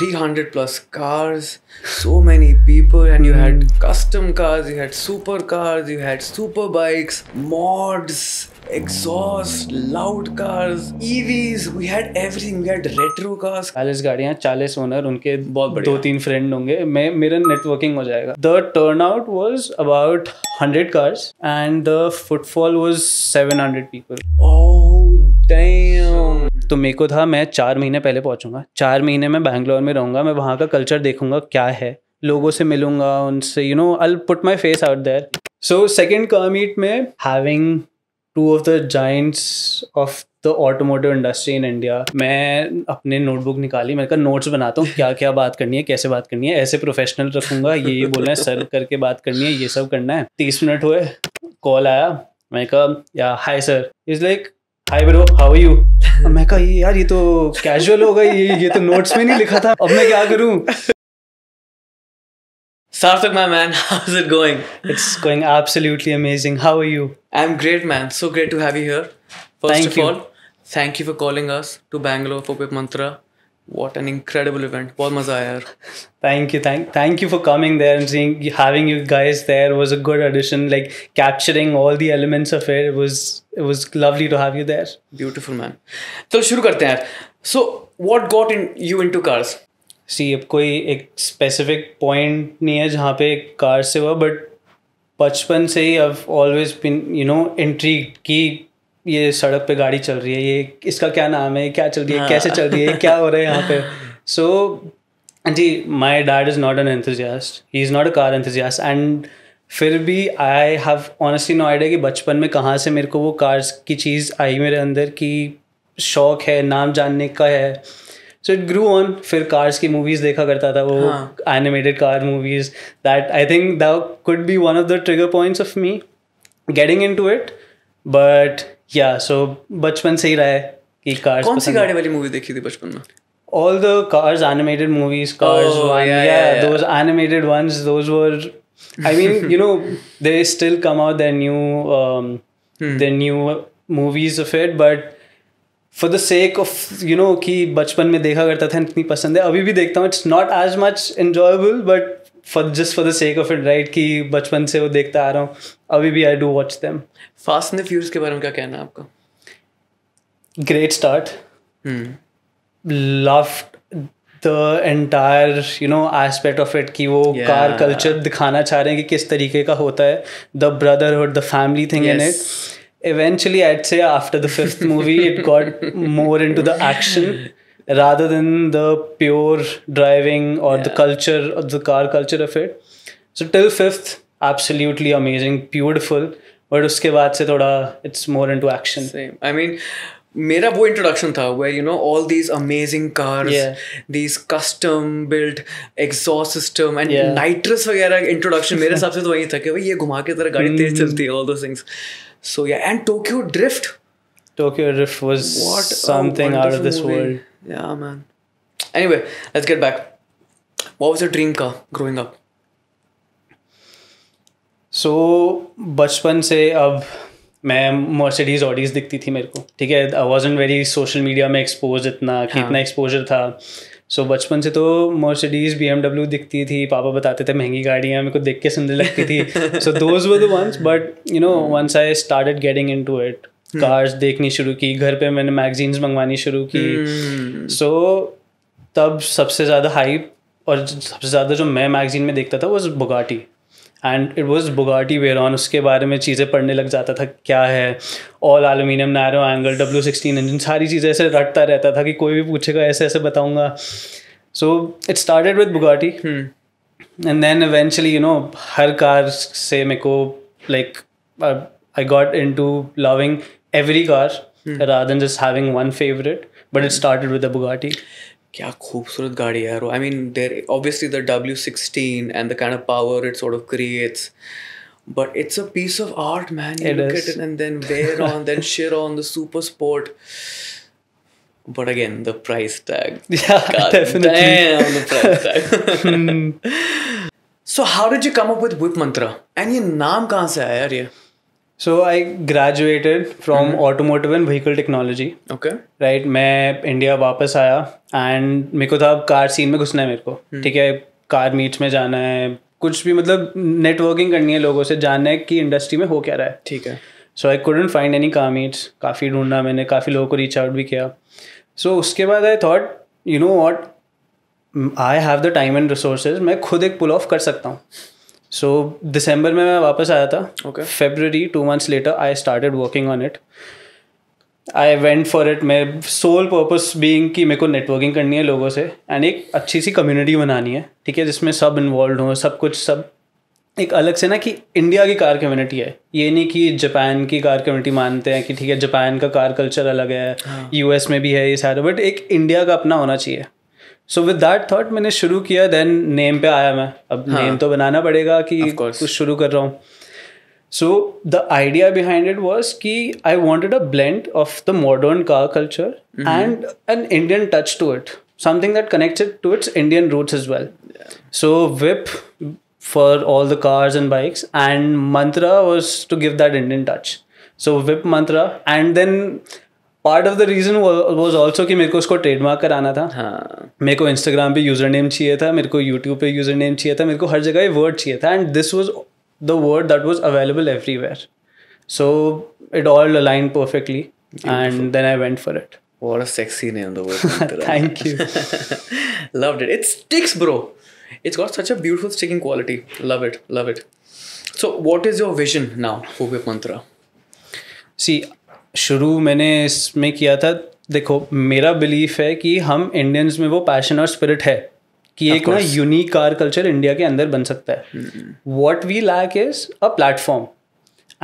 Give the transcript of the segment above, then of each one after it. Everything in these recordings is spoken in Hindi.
300 plus cars, so many people, and you had hmm. custom cars, you had super cars, you had super bikes, mods, exhaust, loud cars, EVs, we had everything. We had retro cars. 40 गाड़ियाँ 40 ओनर उनके बहुत बड़े दो तीन फ्रेंड होंगे मैं मेरा नेटवर्किंग हो जाएगा the turn out was about hundred cars and the footfall तो मेरे को था मैं चार महीने पहले पहुंचूंगा चार महीने में बैंगलोर में रहूंगा मैं वहां का कल्चर देखूंगा क्या है लोगों से मिलूंगा उनसे you know I put my face out there so second car meet में having two of the giants of the automotive industry in India मैं अपने नोटबुक निकाली मेरे कहा नोट्स बनाता हूँ क्या क्या बात करनी है कैसे बात करनी है ऐसे प्रोफेशनल रखूंगा ये ये बोलना है सर करके बात करनी है ये सब करना है तीस मिनट हुए कॉल आया मैंने कहा या hi sir is like hi bro how you मैं कहा ये यार ये तो कैजुअल हो गई ये ये तो नोट्स में नहीं लिखा था अब मैं क्या करूं Sarthak my man how's it going it's going absolutely amazing how are you I'm great man so great to have you here first thank of you. all thank you for calling us to Bangalore for Pip Mantra what an incredible event बहुत मज़ा आया यार thank you thank thank you for coming there and seeing having you guys there was a good addition like capturing all the elements of it it was it was lovely to have you there beautiful man चलो शुरू करते हैं so what got in you into cars see अब कोई एक specific point नहीं है जहाँ पे car से हुआ but बचपन से ही I always been you know intrigued की ये सड़क पे गाड़ी चल रही है ये इसका क्या नाम है क्या चल रही है हाँ। कैसे चल रही है क्या हो रहा है यहाँ पे सो जी my dad is not an enthusiast he is not a car enthusiast and फिर भी I have honestly no idea कि बचपन में कहाँ से मेरे को वो कार्स की चीज़ आई मेरे अंदर की शौक है नाम जानने का है सो इट ग्रू ऑन फिर कार्स की मूवीज़ देखा करता था वो animated car movies that I think that could be one of the trigger points of me getting into it but yeah so बचपन से ही रहा है कि कार्स कौन सी गाड़ी वाली मूवी देखी थी बचपन में all the cars animated movies cars yeah those animated ones those were I mean you know they still come out there new there new movies of it but for the sake of you know कि बचपन में देखा करता था इतनी पसंद है अभी भी देखता हूँ it's not as much enjoyable but for just for the sake of it right कि बचपन से वो देखता आ रहा हूँ अभी भी I do watch them Fast and Furious के बारे में क्या कहना है आपका great start love the entire you know aspect of it कि वो कार कल्चर दिखाना चाह रहे हैं कि किस तरीके का होता है the brotherhood the family thing in it I'd say after the fifth movie it got more into the action rather than the pure driving or the culture or the car culture of it so till fifth absolutely amazing beautiful but uske baad it's more into action same i mean मेरा वो इंट्रोडक्शन था way you know all these amazing cars these custom build exhaust system and nitrous वगैरह इंट्रोडक्शन मेरे हिसाब से तो वही था कि भाई ये घुमा के तरह गाड़ी तेज चलती है ऑल दो things so yeah and Tokyo drift Tokyo drift was something out of this world Yeah, man. Anyway, let's get back. What was your dream car growing up? So so, बचपन से अब मैं मर्सिडीज ऑडीज दिखती थी मेरे को ठीक है I was very social media में एक्सपोज इतना कि हाँ। इतना एक्सपोजर था सो बचपन से तो मर्सिडीज बी एमडब्ल्यू दिखती थी पापा बताते थे महंगी गाड़ियाँ मेरे को देख के सुंदर लगती थी so those were the ones but you know once I started getting into it cars hmm. देखनी शुरू की घर पे मैंने मैगजीन्स मंगवानी शुरू की सो हम्म। so, तब सबसे ज़्यादा हाइप और सबसे ज़्यादा जो मैं मैगजीन में देखता था वो Bugatti and it was Bugatti Veyron उसके बारे में चीज़ें पढ़ने लग जाता था क्या है all aluminium narrow angle W sixteen engine सारी चीज़ें ऐसे रटता रहता था कि कोई भी पूछेगा ऐसे ऐसे बताऊँगा so it started with Bugatti and then eventually you know हर कार से मेरे को like I got into loving every car hmm. rather than just having one favorite. But it hmm. started with the Bugatti. क्या खूबसूरत गाड़ी है यार I mean there obviously the W sixteen and the kind of power it sort of creates but it's a piece of art man you and then wear on then shit on the super sport but again the price tag yeah definitely so how did you come up with whip mantra and ye naam kahan se aaya yaar so I graduated from automotive and vehicle technology okay right मैं इंडिया वापस आया एंड मेरे को था कार सीन में घुसना है मेरे को hmm. ठीक है कार मीट्स में जाना है कुछ भी मतलब नेटवर्किंग करनी है लोगों से जानना है कि इंडस्ट्री में हो क्या रहा है ठीक है so I couldn't find any car meets काफ़ी ढूंढना मैंने काफ़ी लोगों को रीच आउट भी किया सो उसके बाद I thought you know what I have the time and resources मैं खुद एक पुल ऑफ कर सकता हूँ सो so, दिसंबर में मैं वापस आया था okay February two months later I started working on it I went for it मैं सोल पर्पज बींग कि मेरे को नेटवर्किंग करनी है लोगों से एंड एक अच्छी सी कम्युनिटी बनानी है ठीक है जिसमें सब इन्वॉल्व हों सब कुछ सब एक अलग से ना कि इंडिया की कार कम्युनिटी है ये नहीं कि जापान की कार कम्युनिटी मानते हैं कि ठीक है जापान का कार कल्चर अलग है यूएस हाँ। में भी है ये सारे बट एक इंडिया का अपना होना चाहिए सो विद दैट थॉट मैंने शुरू किया देन नेम पे आया मैं अब हाँ. नेम तो बनाना पड़ेगा कि कुछ शुरू कर रहा हूँ so the idea behind it was कि I wanted a blend of the modern car culture and an Indian touch to it something that connected to its Indian roots as well so whip for all the cars and bikes and mantra was to give that Indian touch so whip Mantra and then part of the reason was also कि मेरे को उसको ट्रेडमार्क कराना था हाँ मेरे को इंस्टाग्राम पे यूज़र नेम चाहिए था मेरे को यूट्यूब पे यूज़र नेम चाहिए था मेरे को हर जगह वर्ड चाहिए था and this was the word that was available everywhere so it all aligned perfectly and then I went for it What a sexy name, the word. Thank you. Loved it. It sticks, bro. It's got such a beautiful sticking quality. Love it. Love it. So, what is your vision now for Mantra? See, शुरू मैंने इसमें किया था देखो मेरा बिलीफ है कि हम इंडियंस में वो पैशन और स्पिरिट है कि एक ना यूनिक कार कल्चर इंडिया के अंदर बन सकता है what we lack is a platform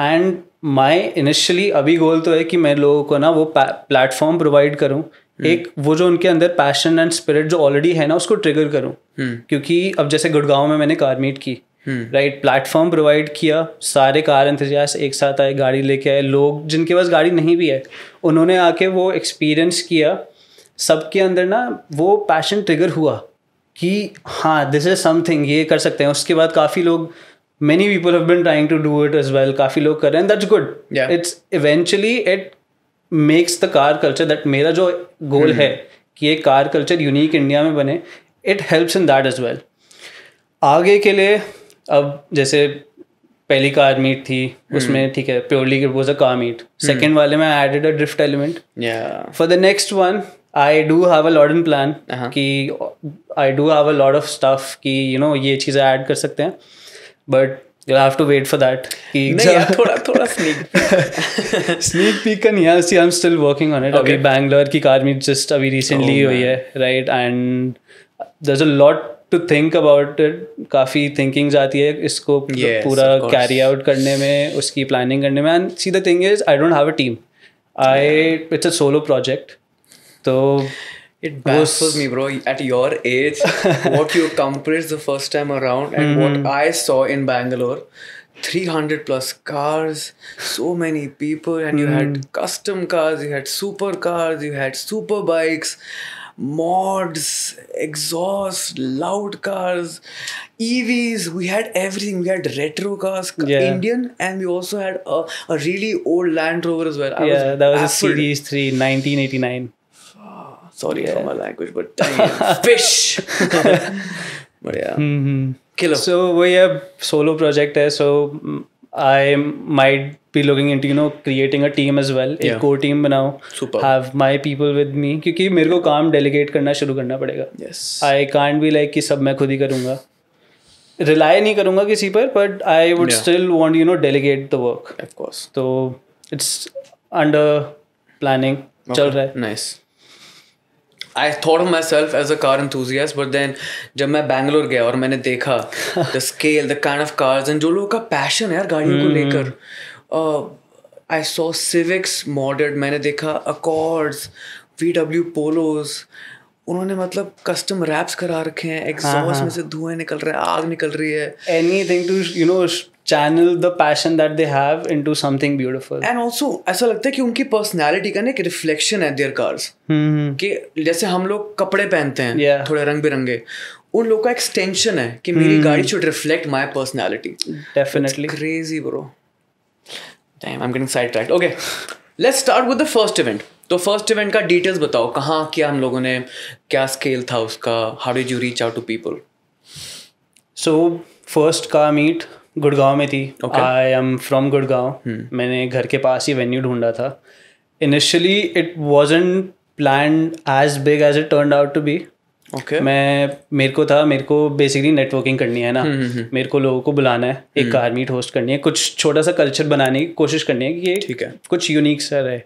and my initially अभी गोल तो है कि मैं लोगों को ना वो प्लेटफॉर्म प्रोवाइड करूँ एक वो जो उनके अंदर पैशन एंड स्पिरिट जो ऑलरेडी है ना उसको ट्रिगर करूँ hmm. क्योंकि अब जैसे गुड़गांव में मैंने कार मीट की राइट प्लेटफॉर्म प्रोवाइड किया सारे कार इंतजार एक साथ आए गाड़ी लेके आए लोग जिनके पास गाड़ी नहीं भी है उन्होंने आके वो एक्सपीरियंस किया सबके अंदर ना वो पैशन ट्रिगर हुआ कि हाँ दिस इज समथिंग ये कर सकते हैं उसके बाद काफ़ी लोग many people have been trying to do it as well काफ़ी लोग कर रहे हैं that's good it's eventually it makes the car culture that मेरा जो गोल hmm. है कि ये कार कल्चर यूनिक इंडिया में बने it helps in that as well आगे के लिए अब जैसे पहली कार मीट थी हम्म। उसमें ठीक है purely it was a car meet second वाले में I added a drift element for the next one I do have a lot in plan कि I do have a lot of stuff कि यू नो ये चीज़ें ऐड कर सकते हैं but You'll have to wait for that. नहीं थोड़ा थोड़ा sneak sneak peek का नहीं है see I'm still working on it. Okay. अभी बैंगलोर की कार मीट जस्ट अभी रिसेंटली हुई है right and there's a lot to think about it काफ़ी थिंकिंग्स आती है इसको yes, पूरा कैरी आउट करने में उसकी प्लानिंग करने में and see the thing is I don't have a team I it's a solo project तो It baffles me, bro. At your age, what you accomplished the first time around and mm-hmm. what I saw in Bangalore 300 plus cars, so many people, and mm-hmm. you had custom cars, you had super cars, you had super bikes. mods, exhaust, loud cars, EVs. We had everything. We had retro cars, yeah. Indian, and we also had a, a, really old Land Rover as well. I yeah, was that was baffled. a Series 3, 1989. Ah, sorry yeah. for my language, but fish. but yeah, mm-hmm. killer. So we have solo project so mm, I might be looking into you know creating a team as well एक को टीम बनाओ have my people with me क्योंकि मेरे को काम डेलीगेट करना शुरू करना पड़ेगा आई कॉन्ट बी लाइक कि सब मैं खुद ही करूँगा रिलाई नहीं करूंगा किसी पर but I would still want you know delegate the work of course तो इट्स अंडर प्लानिंग चल रहा है nice. I thought of myself as a car enthusiast but then जब मैं बैंगलोर गया और मैंने देखा the scale the kind of cars and जो लोगों का पैशन है यार गाड़ियों को hmm. लेकर आई सॉ सिविक्स मॉडर्ड मैंने देखा अकॉर्ड्स वी डब्ल्यू पोलोज उन्होंने मतलब कस्टम रैप्स करा रखे हैं एग्जॉस्ट हाँ, हाँ। में से धुएं निकल रहे हैं आग निकल रही है anything to you know channel the passion that they have into something beautiful and also ऐसा लगता है कि उनकी पर्सनालिटी का ना एक रिफ्लेक्शन है देयर कार्स कि जैसे हम लोग कपड़े पहनते हैं yeah. थोड़े रंग बिरंगे उन लोग का एक्सटेंशन है कि मेरी गाड़ी should reflect my personality definitely crazy bro Damn, I'm getting sidetracked. Okay, let's start with the first event. तो फर्स्ट इवेंट का डिटेल्स बताओ कहाँ क्या हम लोगों ने क्या स्केल था उसका how did you reach out to people so first का मीट गुड़गांव में थी I am from Gurgaon hmm. मैंने घर के पास ही वेन्यू ढूंढा था initially it wasn't plan as big as it turn out to be okay मैं मेरे को था मेरे को बेसिकली नेटवर्किंग करनी है ना hmm, hmm, मेरे को लोगों को बुलाना है एक कार मीट होस्ट करनी है कुछ छोटा सा कल्चर बनाने की कोशिश करनी है कि ये ठीक है कुछ यूनिक सा रहे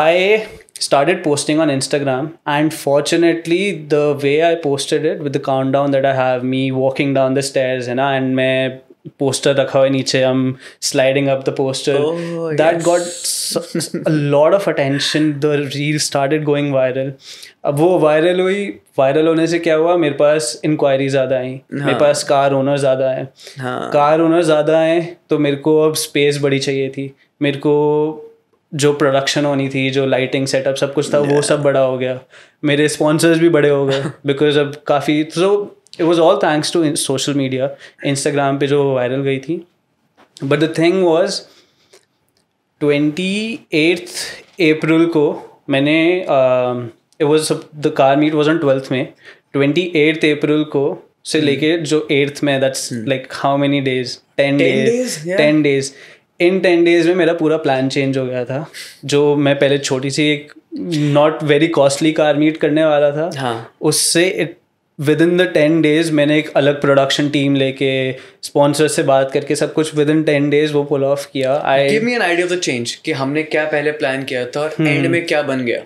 आई started posting on Instagram. And fortunately, the way I posted it with the countdown that I have, me walking down the stairs, you know, and my poster rakha hai niche, I'm sliding up the poster. Oh, that yes. got a lot of attention. The reel started going viral. अब वो वायरल हुई वायरल होने से क्या हुआ मेरे पास इंक्वायरी ज़्यादा आई हाँ. मेरे पास कार ओनर ज़्यादा आए हाँ. कार ओनर ज़्यादा आए तो मेरे को अब स्पेस बड़ी चाहिए थी मेरे को जो प्रोडक्शन होनी थी जो लाइटिंग सेटअप सब कुछ था yeah. वो सब बड़ा हो गया मेरे स्पॉन्सर्स भी बड़े हो गए बिकॉज अब काफ़ी so it was all thanks to social media Instagram पे जो वायरल गई थी but the thing was twenty eighth April को मैंने it was the car meet was on twelfth में ट्वेंटी एट्थ अप्रैल को से hmm. लेके जो एट्थ में that's like how many days ten days ten days in ten days में मेरा पूरा प्लान चेंज हो गया था जो मैं पहले छोटी सी एक not very costly car meet करने वाला था हाँ. उससे it within the ten days मैंने एक अलग प्रोडक्शन टीम लेके स्पॉन्सर से बात करके सब कुछ विद इन टेन डेज वो पुल ऑफ किया I give me an idea of the change कि हमने क्या पहले प्लान किया था और एंड हम्म। में क्या बन गया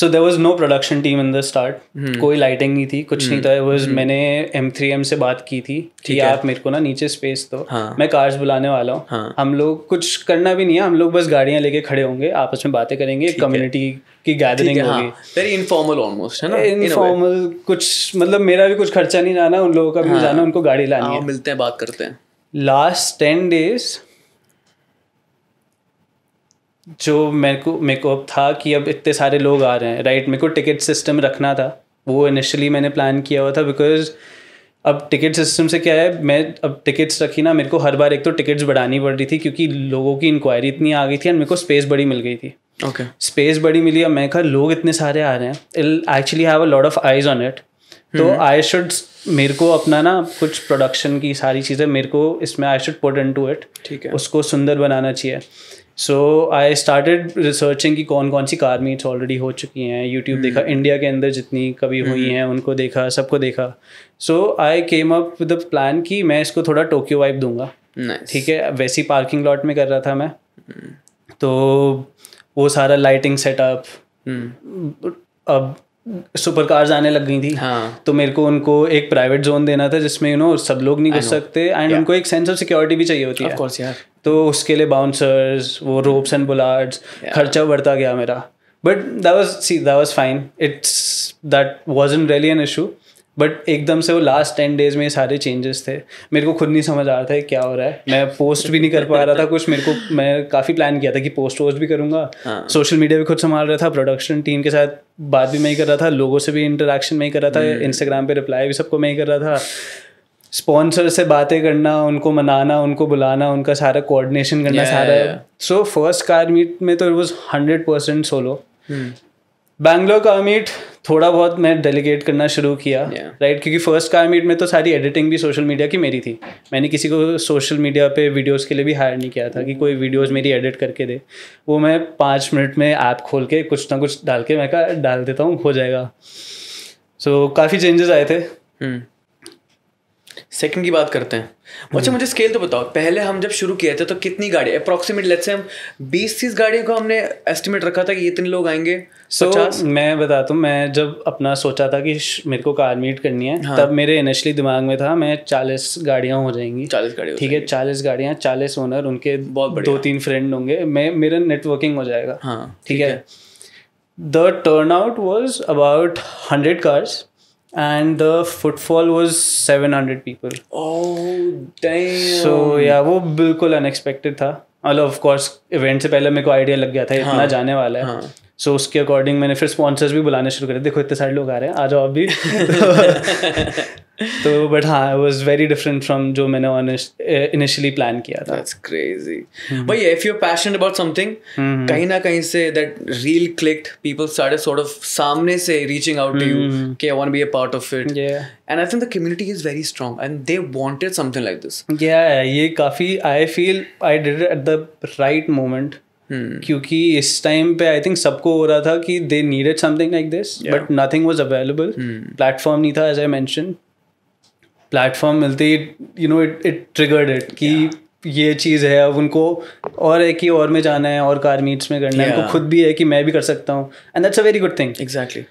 so there was no production team in the start कोई लाइटिंग नहीं थी कुछ नहीं hmm. था वॉज hmm. मैंने एम थ्री एम से बात की थी कि आप मेरे को ना नीचे स्पेस दो हाँ। मैं कार्स बुलाने वाला हूँ हाँ। हम लोग कुछ करना भी नहीं है हम लोग बस गाड़ियाँ लेके खड़े होंगे आपस में बातें करेंगे कम्युनिटी की गैदरिंग हाँ। होगी वेरी इनफॉर्मल ऑलमोस्ट है ना इनफॉर्मल कुछ मतलब मेरा भी कुछ खर्चा नहीं जाना उन लोगों का भी जाना उनको गाड़ी लानी है मिलते हैं बात करते हैं लास्ट टेन डेज जो मेरे को मेरे को अब था कि अब इतने सारे लोग आ रहे हैं राइट मेरे को टिकट सिस्टम रखना था वो इनिशियली मैंने प्लान किया हुआ था बिकॉज अब टिकट सिस्टम से क्या है मैं अब टिकट्स रखी ना मेरे को हर बार एक तो टिकट्स बढ़ानी पड़ रही थी क्योंकि लोगों की इंक्वायरी इतनी आ गई थी और मेरे को स्पेस बड़ी मिल गई थी ओके स्पेस बड़ी मिली और मैं कहा लोग इतने सारे आ रहे हैं actually have a lot of eyes on it तो आई hmm. शुड मेरे को अपना ना कुछ प्रोडक्शन की सारी चीज़ें मेरे को इसमें I should put into it ठीक है उसको सुंदर बनाना चाहिए सो आई स्टार्टेड रिसर्चिंग कि कौन कौन सी कार मीट्स ऑलरेडी हो चुकी हैं यूट्यूब देखा इंडिया हम्म। के अंदर जितनी कभी हुई हम्म। हैं उनको देखा सबको देखा so I came up with plan कि मैं इसको थोड़ा टोक्यो वाइब दूंगा ठीक है वैसी पार्किंग लॉट में कर रहा था मैं हम्म। तो वो सारा लाइटिंग सेटअप अब सुपर कार्स आने लग गई थी हाँ. तो मेरे को उनको एक प्राइवेट जोन देना था जिसमें यू you नो know, सब लोग नहीं घुस सकते एंड yeah. उनको एक सेंस ऑफ सिक्योरिटी भी चाहिए होती है course, यार तो उसके लिए बाउंसर्स वो रोप्स एंड बुलार्ड्स खर्चा बढ़ता गया मेरा but that was see that was fine it's that wasn't really an issue but एकदम से वो लास्ट टेन डेज में सारे चेंजेस थे मेरे को खुद नहीं समझ आ रहा था क्या हो रहा है मैं पोस्ट भी नहीं कर पा रहा था कुछ मेरे को मैं काफ़ी प्लान किया था कि पोस्ट वोस्ट भी करूँगा सोशल मीडिया भी खुद संभाल रहा था प्रोडक्शन टीम के साथ बात भी मैं ही कर रहा था लोगों से भी इंटरेक्शन में ही कर रहा था इंस्टाग्राम पर रिप्लाई भी सबको मैं ही कर रहा था स्पॉन्सर से बातें करना उनको मनाना उनको बुलाना उनका सारा कोऑर्डिनेशन करना yeah, सारा सो फर्स्ट कार मीट में तो it was hundred percent solo Bangalore car meet थोड़ा बहुत मैं डेलीगेट करना शुरू किया राइट yeah. right? क्योंकि फर्स्ट कार मीट में तो सारी एडिटिंग भी सोशल मीडिया की मेरी थी मैंने किसी को सोशल मीडिया पे वीडियोस के लिए भी हायर नहीं किया था कि कोई वीडियोस मेरी एडिट करके दे वो मैं पाँच मिनट में ऐप खोल के कुछ ना कुछ डाल के मैं कहा डाल देता हूँ हो जाएगा सो so, काफ़ी चेंजेस आए थे सेकेंड हम्म। hmm. की बात करते हैं अच्छा हम्म। मुझे स्केल तो बताओ पहले हम जब शुरू किए थे तो कितनी गाड़ी अप्रोक्सीमेट लेट से हम बीस तीस गाड़ियों को हमने एस्टिमेट रखा था कि इतने लोग आएंगे सो so, मैं बताता हूँ मैं जब अपना सोचा था कि मेरे को कार मीट करनी है हाँ. तब मेरे इनिशियली दिमाग में था मैं चालीस गाड़ियाँ हो जाएंगी चालीस गाड़ी ठीक है चालीस गाड़ियाँ चालीस ओनर उनके बहुत दो तीन फ्रेंड होंगे मैं मेरा नेटवर्किंग हो जाएगा हाँ ठीक है the turn out was about hundred cars and the footfall was seven hundred people so या वो बिल्कुल अनएक्सपेक्टेड था ऑफकोर्स इवेंट से पहले मेरे को आइडिया लग गया था इतना हाँ, जाने वाला है हाँ. सो उसके अकॉर्डिंग मैंने फिर स्पॉन्सर्स भी बुलाने शुरू करे देखो इतने सारे लोग आ रहे हैं आ जाओ अभी तो बट हाँ I was very different from जो मैंने इनिशियली प्लान किया था दैट्स क्रेजी भाई if you passion about something कहीं ना कहीं से that reel clicked people started sort of सामने से रीचिंग आउट टू यू के I want be a part of it and I think the community is very strong and they wanted something like this या ये काफी I feel I did it at the right moment Hmm. क्योंकि इस टाइम पे आई थिंक सबको हो रहा था कि they needed something like this but nothing was available platform नहीं था एज आई मेंशन प्लेटफॉर्म मिलते ही you know it it triggered it कि ये चीज़ है अब उनको और है कि और में जाना है और कार मीट्स में करना yeah. है उनको खुद भी है कि मैं भी कर सकता हूँ and that's a very good thing exactly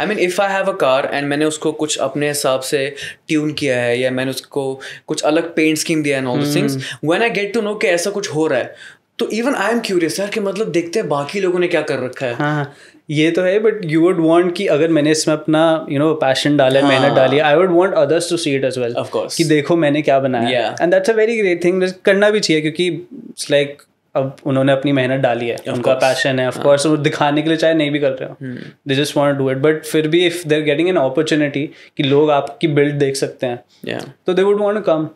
I mean if I have a car and मैंने उसको कुछ अपने हिसाब से ट्यून किया है या मैंने उसको कुछ अलग पेंट स्कीम दिया and all things when I get to know कि ऐसा कुछ हो रहा है तो इवन आई एम क्यूरियस यार कि मतलब देखते हैं बाकी लोगों ने क्या कर रखा है हाँ, हाँ। ये तो है बट यू वुड वांट कि अगर मैंने इसमें अपना यू नो पैशन डाला हाँ. मेहनत डाली I would want others to see it as well of course कि देखो मैंने क्या बनाया and that's a very great thing करना भी चाहिए क्योंकि इट्स लाइक like, अब उन्होंने अपनी मेहनत डाली है of उनका पैशन है ऑफकोर्स हाँ। वो दिखाने के लिए चाहे नहीं भी कर रहे हो they just want do it but फिर भी if there getting an opportunity कि लोग आपकी बिल्ड देख सकते हैं तो they would want come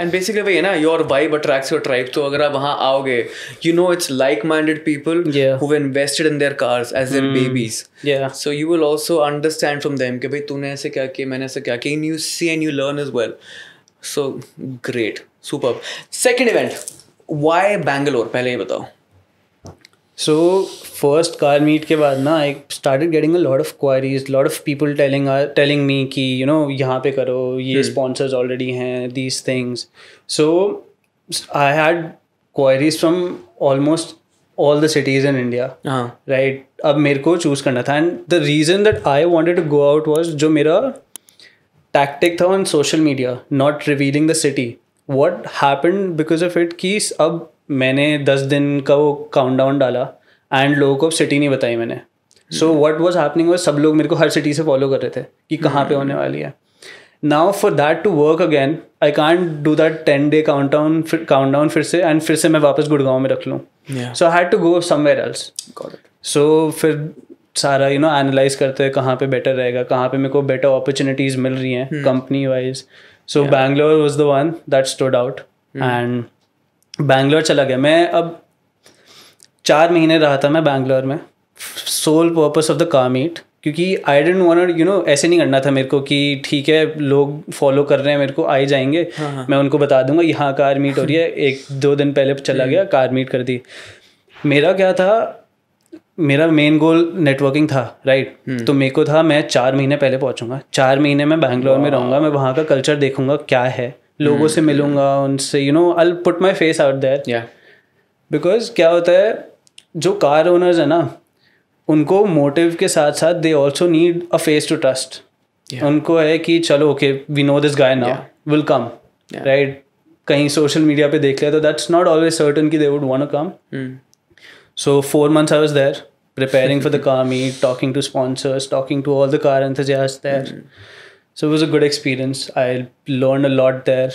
and basically भाई है ना your vibe attracts your tribe तो अगर आप वहाँ आओगे you know it's like minded people who invested in their cars as their babies so you will also understand from them कि भाई तूने ऐसे क्या किया मैंने ऐसे क्या किया you see and you learn is well so great super second event why Bangalore पहले ये बताओ सो फर्स्ट कार मीट के बाद ना I start getting load of queries load of people telling telling me कि यू नो यहाँ पे करो ये स्पॉन्सर्स hmm. ऑलरेडी हैं these things so I had queries from almost all the cities in India right अब मेरे को चूज करना था and the reason that I wanted to go out was जो मेरा टैक्टिक था on social media not revealing the city what happen because of it कि अब मैंने दस दिन का वो काउंट डाउन डाला एंड लोगों को सिटी नहीं बताई मैंने सो वट वॉज हैपनिंग वो सब लोग मेरे को हर सिटी से फॉलो कर रहे थे कि कहाँ पे hmm. होने वाली है now for that to work again I can't do that ten day countdown countdown फिर से एंड फिर से मैं वापस गुड़गांव में रख लूँ so I had to go somewhere else so फिर सारा यू नो एनालाइज करते हैं कहाँ पे बेटर रहेगा कहाँ पे मेरे को बेटर अपॉर्चुनिटीज मिल रही हैं company wise so Bangalore was the one that stood out and Bangalore चला गया मैं अब चार महीने रहा था मैं बैंगलोर में sole purpose of the car meet क्योंकि I didn't want you know ऐसे नहीं करना था मेरे को कि ठीक है लोग फॉलो कर रहे हैं मेरे को आ ही जाएंगे हाँ।, हाँ। मैं उनको बता दूंगा यहाँ कार मीट हो रही है एक दो दिन पहले चला हम्म। गया कार मीट कर दी मेरा क्या था मेरा मेन गोल नेटवर्किंग था राइट हम्म। तो मेरे को था मैं चार महीने पहले पहुँचूंगा चार महीने मैं बैंगलोर में रहूँगा मैं वहाँ का कल्चर देखूंगा क्या है लोगों हम्म। से मिलूंगा उनसे you know I put my face out there because क्या होता है जो कार ओनर्स है ना उनको मोटिव के साथ साथ they also need a face to trust उनको है कि चलो okay we know this guy now will come right कहीं सोशल मीडिया पे देख लिया तो दैट्स नॉट ऑलवेज सर्टन की they would want a come so four months I was there preparing for the car talking to sponsors talking to all all the car enthusiasts so was a good experience I learn a lot there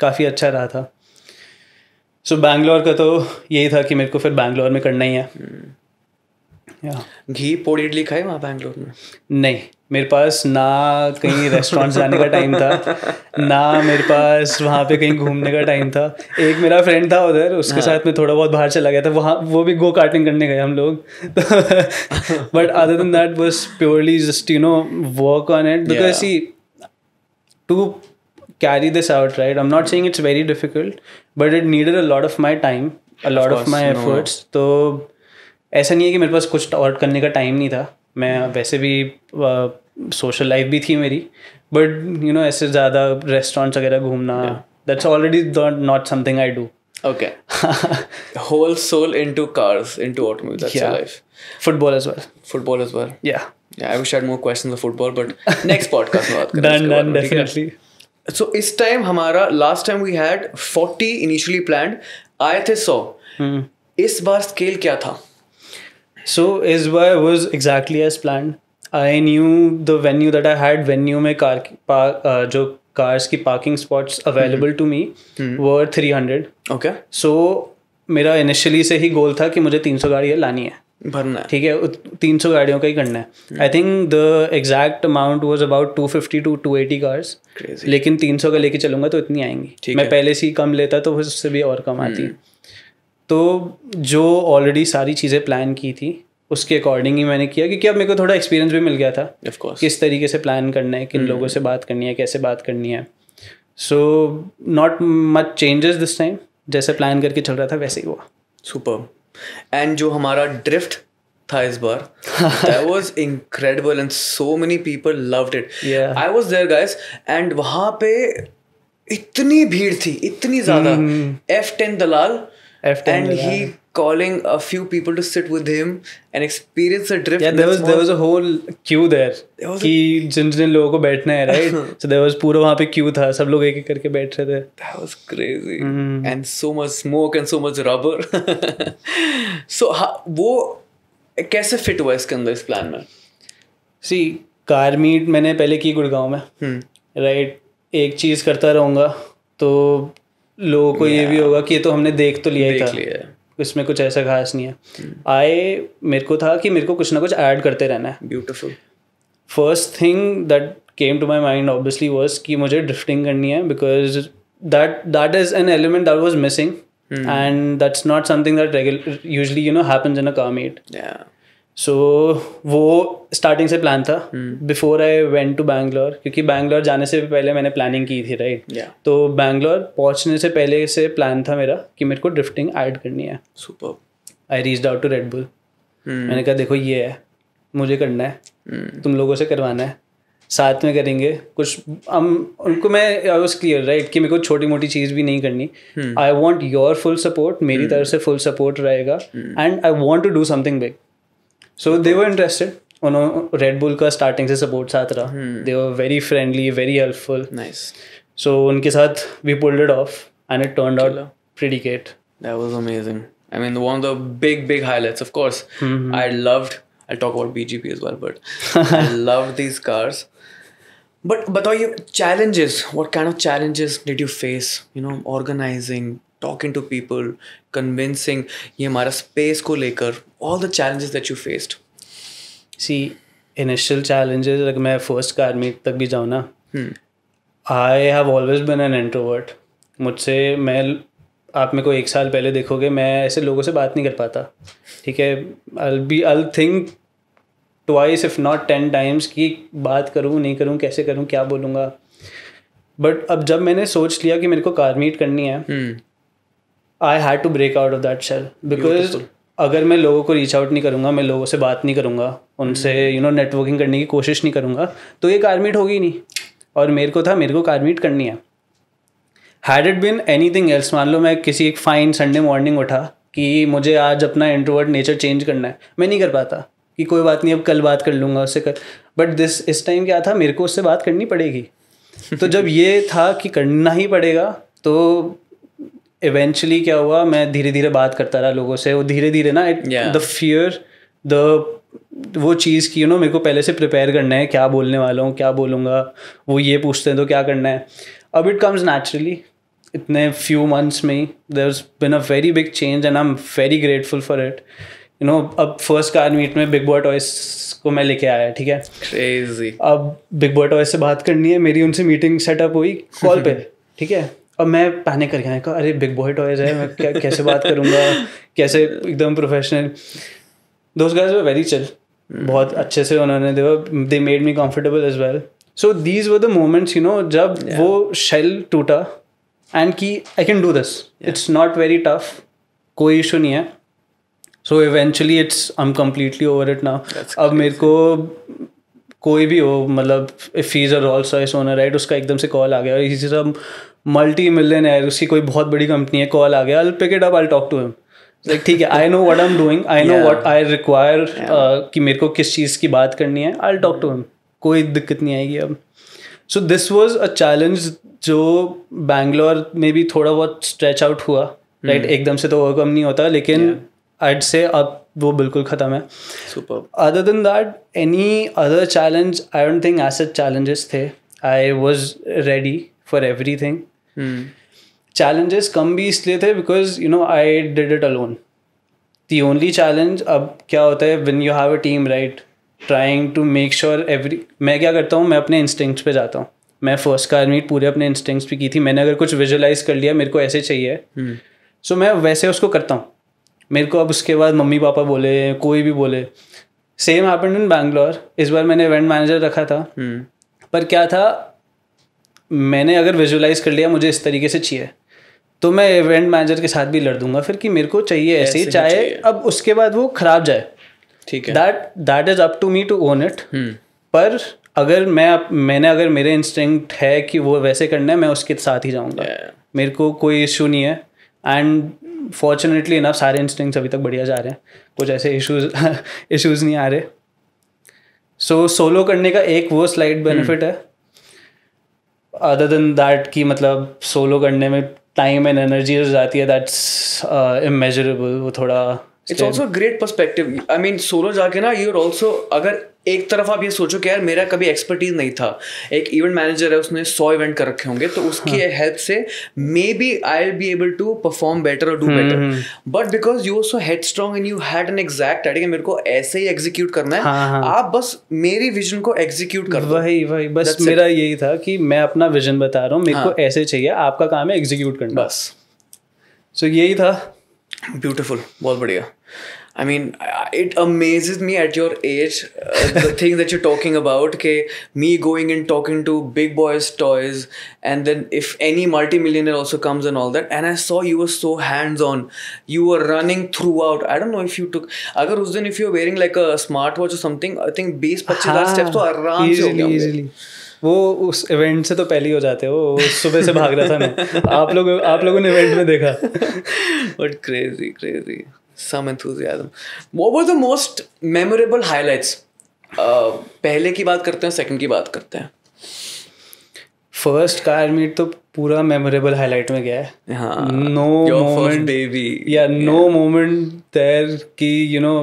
काफ़ी अच्छा रहा था सो so, बैंगलोर का तो यही था कि मेरे को फिर बैंगलोर में करना ही है hmm. घी पोड़ी इडली खाई वहाँ बैंगलोर में नहीं मेरे पास ना कहीं रेस्टोरेंट जाने का टाइम था ना मेरे पास वहाँ पे कहीं घूमने का टाइम था एक मेरा फ्रेंड था उधर उसके हाँ. साथ में थोड़ा बहुत बाहर चला गया था वहाँ वो भी गो कार्टिंग करने गए हम लोग बट अदर देन दैट बस purely just you know work on it because he to carry this out right I am not it's it's very difficult but it needed a lot of time time a lot of of efforts तो ऐसा नहीं है कि मेरे पास कुछ और करने का टाइम नहीं था मैं वैसे भी सोशल लाइफ भी थी मेरी बट यू नो ऐसे ज़्यादा रेस्टोरेंट्स वगैरह घूमना that's already not something I do okay whole soul into cars into auto your football Football well football Football well या Yeah. I wish I had more questions of football, but next podcast में बात करेंगे. Done, done, definitely. So this time, हमारा last time we had 40 initially planned, I आए so. 100. इस बार स्केल क्या था? So is why was exactly as plan I knew the venue that I had venue में कार uh, जो कार्स की parking spots available to me were three hundred okay so मेरा इनिशियली से ही गोल था कि मुझे तीन सौ गाड़ियाँ लानी है भरना ठीक है तीन सौ गाड़ियों का ही करना है I think the exact amount was about two fifty to two eighty cars लेकिन तीन सौ का लेके चलूंगा तो इतनी आएंगी मैं पहले से ही कम लेता तो उससे भी और कम आती है hmm. तो जो ऑलरेडी सारी चीज़ें प्लान की थी उसके अकॉर्डिंग ही मैंने किया क्योंकि अब मेरे को थोड़ा एक्सपीरियंस भी मिल गया था ऑफकोर्स किस तरीके से प्लान करना है किन hmm. लोगों से बात करनी है कैसे बात करनी है so not much changes this time जैसे प्लान करके चल रहा था वैसे ही हुआ सुपर एंड जो हमारा ड्रिफ्ट था इस बार that was incredible and so many people loved it I was there guys and वहां पे इतनी भीड़ थी इतनी ज्यादा एफ hmm. टेन दलाल F10 and he calling a few people to sit with him and experience a drift. Yeah, there was there was a whole queue there कि जिन जिन लोगों को बैठना है right so there was पूरा वहाँ पे queue था सब लोग एक एक करके बैठ रहे थे. That was crazy mm. and so much smoke and so much rubber. so वो कैसे fit हुआ इसके अंदर इस प्लान में? See car meet मैंने पहले की गुड़गांव में राइट right, एक चीज़ करता रहूँगा तो लोगों को ये भी होगा कि ये तो हमने देख तो लिया ही था लिया इसमें कुछ ऐसा खास नहीं है hmm. आए मेरे को था कि मेरे को कुछ ना कुछ ऐड करते रहना है beautiful first thing that came to my mind obviously was कि मुझे ड्रिफ्टिंग करनी है because that that is an element that was missing and that's not something that usually you know happens in a car meet so so, वो स्टार्टिंग से प्लान था before I went to Bangalore क्योंकि बैंगलोर जाने से पहले मैंने प्लानिंग की थी राइट yeah. तो बैंगलोर पहुंचने से पहले से प्लान था मेरा कि मेरे को ड्रिफ्टिंग ऐड करनी है super I reach out to Red Bull मैंने कहा देखो ये है मुझे करना है hmm. तुम लोगों से करवाना है साथ में करेंगे कुछ हम उनको मैं आई वॉज क्लियर राइट कि मेरे को छोटी मोटी चीज़ भी नहीं करनी I want your full support मेरी hmm. तरफ से फुल सपोर्ट रहेगा and I want to do something big so they were interested उन्होंने Red Bull का स्टार्टिंग से सपोर्ट साथ रहा were very very friendly very helpful nice so उनके साथ we pulled it off and it turn out pretty great that was amazing I mean, one of the big, big highlights, of course. Hmm, hmm. I loved. I'll talk about BGP as well, but I love these cars. But but are you challenges? What kind of challenges did you face? You know, organizing, talking to people convincing ये हमारा स्पेस को लेकर all the challenges that you faced see initial challenges अगर मैं फर्स्ट का आर्मी तक भी जाऊँ ना I have always been an introvert मुझसे मैं आप मेरे को एक साल पहले देखोगे मैं ऐसे लोगों से बात नहीं कर पाता ठीक है I be I think twice if not ten times की बात करूँ नहीं करूँ कैसे करूँ क्या बोलूँगा बट अब जब मैंने सोच लिया कि मेरे को कार मीट करनी है hmm. I had to break out of that shell because अगर मैं लोगों को रीच आउट नहीं करूँगा मैं लोगों से बात नहीं करूँगा उनसे यू नो नेटवर्किंग करने की कोशिश नहीं करूँगा तो ये कारमीट होगी नहीं और मेरे को था मेरे को कारमीट करनी है had it been anything else मान लो मैं किसी एक फाइन संडे मॉर्निंग उठा कि मुझे आज अपना इंट्रोवर्ट नेचर चेंज करना है मैं नहीं कर पाता कि कोई बात नहीं अब कल बात कर लूँगा उससे कर बट दिस इस टाइम क्या था मेरे को उससे बात करनी पड़ेगी तो जब ये था कि करना ही पड़ेगा तो इवेंचुअली क्या हुआ मैं धीरे धीरे बात करता रहा लोगों से वो धीरे धीरे ना इट द फियर द वो चीज़ की यू नो मेरे को पहले से प्रिपेयर करना है क्या बोलने वाला हूँ क्या बोलूँगा वो ये पूछते हैं तो क्या करना है अब इट कम्स नेचुरली इतने फ्यू मंथ्स में ही there been a very big change and I am very grateful for it you know अब फर्स्ट कार मीट में बिग बॉय टॉयस को मैं लेके आया ठीक है Crazy. अब बिग बॉय टॉयस से बात करनी है मेरी उनसे मीटिंग सेटअप हुई कॉल पे ठीक है अब मैं पहने करके आया अरे बिग बॉय टॉयज है मैं क्या कैसे बात करूँगा कैसे एकदम प्रोफेशनल दोस्त गाइज वर वेरी चिल बहुत अच्छे से उन्होंने they they made me comfortable as well so these were the moments you know जब yeah. वो शेल टूटा एंड की I can do this it's not very tough कोई इशू नहीं है so eventually it's I am completely over it now अब मेरे को कोई भी हो मतलब if he is a Rolls owner right उसका एकदम से कॉल आ गया और इसी सब मल्टी मिलियन है उसकी कोई बहुत बड़ी कंपनी है कॉल आ गया I pick it up I talk to him like ठीक है I know what I am doing I know what I require कि मेरे को किस चीज़ की बात करनी है आई टॉक टू हिम कोई दिक्कत नहीं आएगी अब so this was a challenge जो बैंगलोर में भी थोड़ा बहुत स्ट्रेच आउट हुआ राइट hmm. right? एकदम से तो ओवरकम नहीं होता लेकिन yeah. से अब वो बिल्कुल ख़त्म है other than that any other challenge I don't think asset challenges थे I was ready for everything challenges hmm. कम भी इसलिए थे because you know I did it alone the only challenge अब क्या होता है when you have a team right trying to make sure every मैं क्या करता हूँ मैं अपने इंस्टिंग्स पे जाता हूँ मैं फर्स्ट कार मीट पूरे अपने इंस्टिंग्स पे की थी मैंने अगर कुछ विजुलाइज कर लिया मेरे को ऐसे चाहिए सो hmm. so, मैं वैसे उसको करता हूँ मेरे को अब उसके बाद मम्मी पापा बोले कोई भी बोले सेम हैपन इन बैंगलोर इस बार मैंने इवेंट मैनेजर रखा था hmm. पर क्या था मैंने अगर विजुलाइज कर लिया मुझे इस तरीके से चाहिए तो मैं इवेंट मैनेजर के साथ भी लड़ दूंगा फिर कि मेरे को चाहिए ऐसे ही चाहे अब उसके बाद वो खराब जाए ठीक है that that is up to me to own it पर अगर मैं मैंने अगर मेरे इंस्टिंक्ट है कि वो वैसे करना है मैं उसके साथ ही जाऊंगा yeah. मेरे को कोई इशू नहीं है एंड फॉर्चुनेटली ना सारे इंस्टिंक्ट्स अभी तक बढ़िया जा रहे हैं कुछ ऐसे इशूज इशूज नहीं आ रहे सो so, सोलो करने का एक वो स्लाइड बेनिफिट hmm. है अदर देन दैट कि मतलब सोलो करने में टाइम एंड एनर्जी जो जाती है दैट्स इमेजरेबल uh, वो थोड़ा it's also great perspective I mean solo जाके ना यूर ऑल्सो अगर एक तरफ आप ये सोचो कि यार मेरा कभी एक्सपर्टीज नहीं था एक इवेंट मैनेजर है उसने सौ इवेंट कर रखे होंगे तो हाँ। उसकी हेल्प से may be I be able to perform better और do better but because you so headstrong and you had an exact idea मेरे को ऐसे ही एग्जीक्यूट करना है हाँ, हाँ, आप बस मेरी विजन को एग्जीक्यूट कर वही वही बस मेरा यही था कि मैं अपना विजन बता रहा हूँ मेरे हाँ. को ऐसे चाहिए आपका काम है एग्जीक्यूट करना बस सो यही था beautiful बहुत बढ़िया I mean, it amazes me at your age uh, the thing that you're talking about. Okay, me going and talking to big boys' toys, and then if any multimillionaire also comes and all that. And I saw you were so hands on. You were running throughout. I don't know if you took. अगर उस if you're wearing like a smartwatch or something, I think 20-25 steps तो आराम से Easily, easily. वो उस इवेंट से तो पहले ही हो जाते हो सुबह से भाग रहा था मैं आप लोग आप लोगों ने इवेंट में देखा but crazy crazy some enthusiasm वो were the most memorable highlights पहले की बात करते हैं सेकंड की बात करते हैं फर्स्ट कार मीट तो पूरा मेमोरेबल हाईलाइट में गया है नो मोमेंट बेबी या नो मोमेंट कि यू नो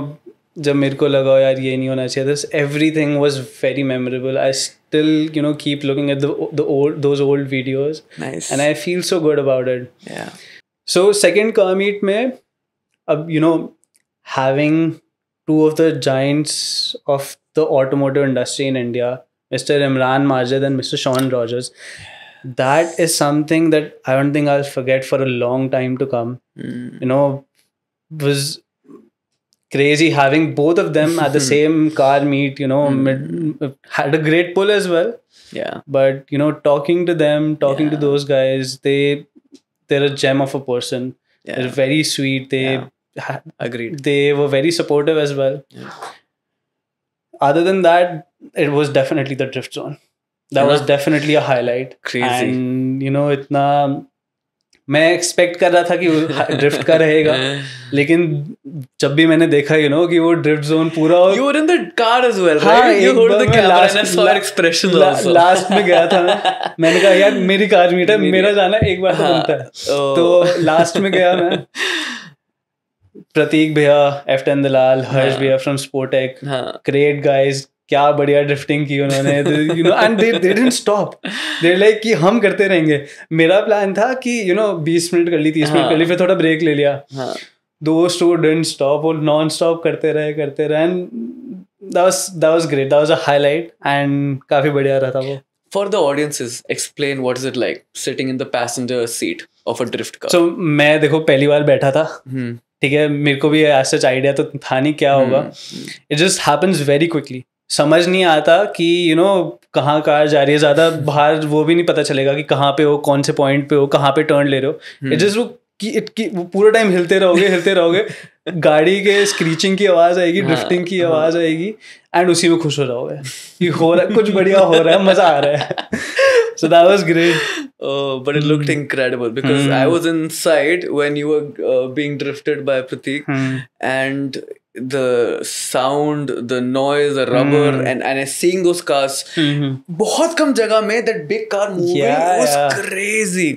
जब मेरे को लगा यार ये नहीं होना चाहिए this everything was very memorable I still you know keep looking at the the old those old videos. Nice. And I feel so good about it. Yeah. So second car meet uh, you know, having two of the giants of the automotive industry in India, Mr. Imran Majid and Mr. Sean Rogers. That is something that I don't think I'll forget for a long time to come. Mm. You know, was crazy having both of them at the same car meet you know hmm. mid, had a great pull as well yeah but you know talking to them talking yeah. to those guys they they're a gem of a person yeah. they're very sweet they yeah. ha- agreed they were very supportive as well other than that it was definitely the drift zone that was definitely a highlight crazy and you know itna मैं एक्सपेक्ट कर रहा था कि वो ड्रिफ्ट का रहेगा लेकिन जब भी मैंने देखा यू you नो know, कि वो ड्रिफ्ट जोन पूरा you you in the car as well right you hold the camera and saw expression also last में गया था मैं मैंने कहा यार मेरी कार मीटर मेरा जाना एक बार तो हाँ, बनता है तो लास्ट में गया मैं प्रतीक भैया एफ टेन दलाल हर्ष हाँ। भैया फ्रॉम स्पोर्टेक ग्रेट गाइस क्या बढ़िया ड्रिफ्टिंग की उन्होंने you know and they they didn't stop they like कि हम करते रहेंगे मेरा प्लान था कि यू नो बीस मिनट कर ली तीस मिनट कर ली हाँ। फिर थोड़ा ब्रेक ले लिया दो स्टूडेंट स्टॉप और नॉन स्टॉप करते रहे करते रहे and that was great that was a highlight and काफी बढ़िया रहा था वो for the audiences explain what is it like sitting in the passenger seat of a drift car so मैं देखो पहली बार बैठा था हम्म। ठीक है मेरे को भी ऐसा आइडिया तो था नहीं क्या हम्म। होगा it just happens very quickly समझ नहीं आता कि यू you नो know, कहाँ कार जा रही है ज़्यादा बाहर वो भी नहीं पता चलेगा कि कहाँ पे हो कौन से पॉइंट पे हो कहाँ पे टर्न ले रहे हो इट इज hmm. वो कि इट की वो पूरा टाइम हिलते रहोगे हिलते रहोगे गाड़ी के स्क्रीचिंग की आवाज़ आएगी ड्रिफ्टिंग हाँ, की हाँ। आवाज़ आएगी एंड उसी में खुश हो जाओगे कि हो रहा है कुछ बढ़िया हो रहा है मज़ा आ रहा है so that was great. Oh, but it looked mm. incredible because mm. I hmm. was inside when you were uh, being drifted by Pratik, mm. and the sound the noise the rubber mm. and and seeing those cars mm-hmm. बहुत कम जगह में that big car moving yeah, was yeah. crazy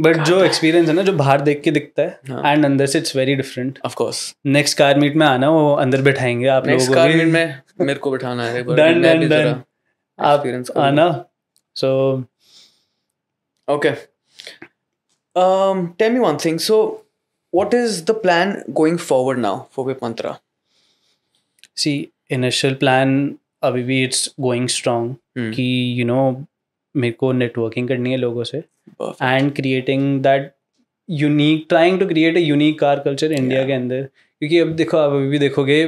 but जो एक्सपीरियंस है ना जो बाहर देख के दिखता है एंड हाँ. अंदर से it's very different of course next car meet में आना वो अंदर बैठाएंगे आप लोगों को कार मीट में मेरे को बैठाना है डन डन डन आप आना so okay um tell me one thing so what is the plan going forward now for Vipantra? See, initial plan अभी भी इट्स गोइंग स्ट्रांग कि यू नो मेरे को नेटवर्किंग करनी है लोगों से and creating that unique trying to create a unique car culture India के अंदर क्योंकि अब देखो आप अभी भी देखोगे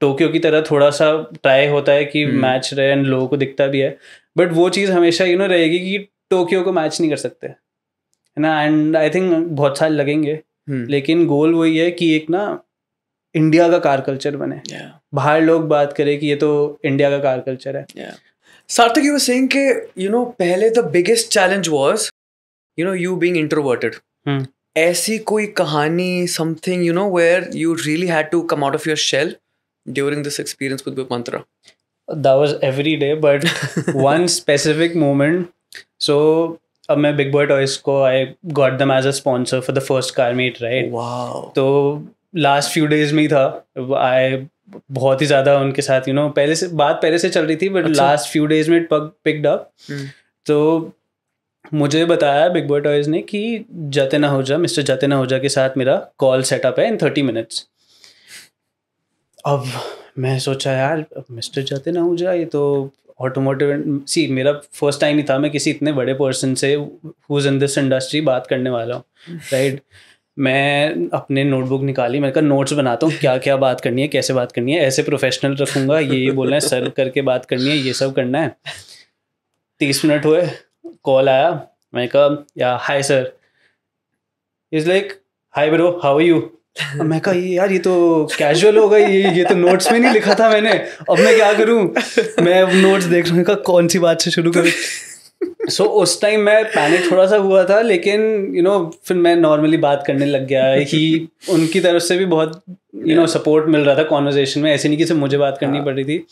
टोक्यो की तरह थोड़ा सा ट्राई होता है कि मैच hmm. रहे एंड लोगों को दिखता भी है बट वो चीज़ हमेशा यू नो रहेगी कि टोक्यो को मैच नहीं कर सकते है ना एंड आई थिंक बहुत साल लगेंगे हम्म। लेकिन गोल वही है कि एक ना इंडिया का कार कल्चर बने yeah. बाहर लोग बात करें कि ये तो इंडिया का कार कल्चर है सार्थक यू सिंह के यू नो पहले the biggest challenge was you know you being introverted ऐसी कोई कहानी something you know where you really had to come out of your shell during this experience with Mantra that was every but one specific moment so अब मैं बिग बॉय टॉयज को I got them as a sponsor for the first car meet right तो लास्ट फ्यू डेज में ही था आई बहुत ही ज्यादा उनके साथ यू you नो know, पहले से बात पहले से चल रही थी बट लास्ट फ्यू डेज में पिक्ड हम्म। अप तो मुझे बताया बिग बॉय टॉयज ने कि जतिन आहूजा मिस्टर जतिन आहूजा के साथ मेरा कॉल सेटअप है इन थर्टी मिनट्स अब मैं सोचा यार मिस्टर जतिन आहूजा ये तो ऑटोमोटिव सी मेरा फर्स्ट टाइम ही था मैं किसी इतने बड़े पर्सन से हु इन दिस इंडस्ट्री बात करने वाला हूँ राइट मैं अपने नोटबुक निकाली मैंने कहा नोट्स बनाता हूँ क्या क्या बात करनी है कैसे बात करनी है ऐसे प्रोफेशनल रखूँगा ये ये बोलना है सर करके बात करनी है ये सब करना है तीस मिनट हुए कॉल आया मैंने कहा या hi sir is like hi bro how you मैं कहा ये यार ये तो कैजुअल हो गई ये ये तो नोट्स में नहीं लिखा था मैंने अब मैं क्या करूं मैं अब नोट्स देख रहा हूँ कौन सी बात से शुरू करूँ सो so, उस टाइम मैं पैनिक थोड़ा सा हुआ था लेकिन यू you नो know, फिर मैं नॉर्मली बात करने लग गया कि उनकी तरफ से भी बहुत यू नो सपोर्ट मिल रहा था कॉन्वर्जेसन में ऐसे नहीं कि सिर्फ मुझे बात करनी हाँ। पड़ रही थी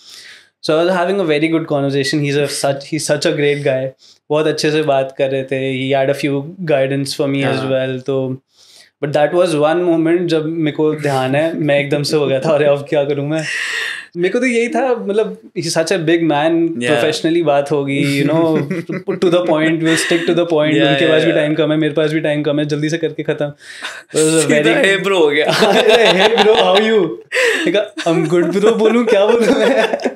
so I was having a very good conversation he such he such a great guy बहुत अच्छे से बात कर रहे थे he had a few guidance for me as well तो but that was one moment जब मेरे को ध्यान है मैं एकदम से हो गया था अरे अब क्या करूँ मैं मेरे को तो यही था मतलब such a big man professionally बात होगी you know to the point will stick to the point उनके yeah, पास yeah. भी टाइम कम है मेरे पास भी टाइम कम है जल्दी से करके खत्म वेरी हे ब्रो हो गया hey bro how you I am good bro बोलूं क्या बोलूं मैं